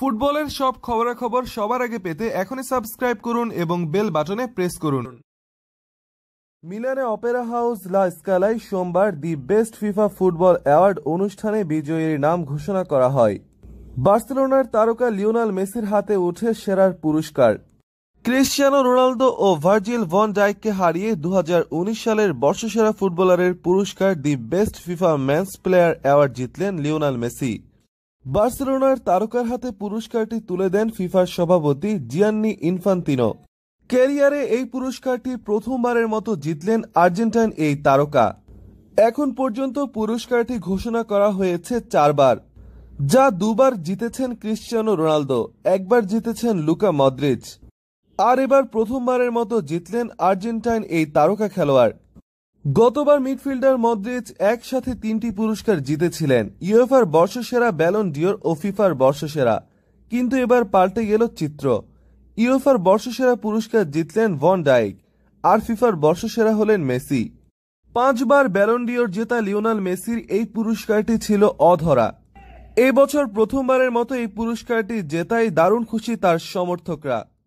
ফুটবলের সব খবরাখবর সবার আগে পেতে এখনই সাবস্ক্রাইব করুন এবং বেল বাটনে প্রেস করুন মিলানে অপেরা হাউস লা স্কালাই সোমবার the best FIFA football award অনুষ্ঠানে বিজয়ীর নাম ঘোষণা করা হয় বার্সেলোনার তারকা লিওনাল মেসির হাতে ওঠে সেরার পুরস্কার ক্রিশ্চিয়ানো রোনালদো ও ভার্জিল ভন ডাইককে হারিয়ে দু সালের বর্ষসেরা ফুটবলারের পুরস্কার the best FIFA men's player award জিতলেন লিওনাল মেসি বার্সেলোনার তারকার হাতে পুরস্কারটি তুলে দেন ফিফার সভাপতি জিয়ান্নি ইনফান্তিনো ক্যারিয়ারে এই পুরস্কারটি প্রথমবারের মতো জিতলেন আর্জেন্টাইন এই তারকা এখন পর্যন্ত পুরস্কারটি ঘোষণা করা হয়েছে চারবার যা দুবার জিতেছেন ক্রিশ্চিয়ানো রোনালদো একবার জিতেছেন লুকা মদ্রিজ আর এবার প্রথমবারের মতো জিতলেন আর্জেন্টাইন এই তারকা খেলোয়াড় গতবার মিডফিল্ডার মদ্রিজ একসাথে তিনটি পুরস্কার জিতেছিলেন ইউএফআর বর্ষসেরা ব্যালন ডিওর ও ফিফার বর্ষসেরা কিন্তু এবার পাল্টে গেল চিত্র ইউএফআর বর্ষসেরা পুরস্কার জিতলেন ভন ডাইক আর ফিফার বর্ষসেরা হলেন মেসি পাঁচবার ব্যালন ডিওর জেতা লিওনাল মেসির এই পুরস্কারটি ছিল অধরা বছর প্রথমবারের মতো এই পুরস্কারটি জেতাই দারুণ খুশি তার সমর্থকরা